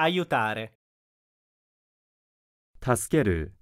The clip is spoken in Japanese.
aiutare 助ける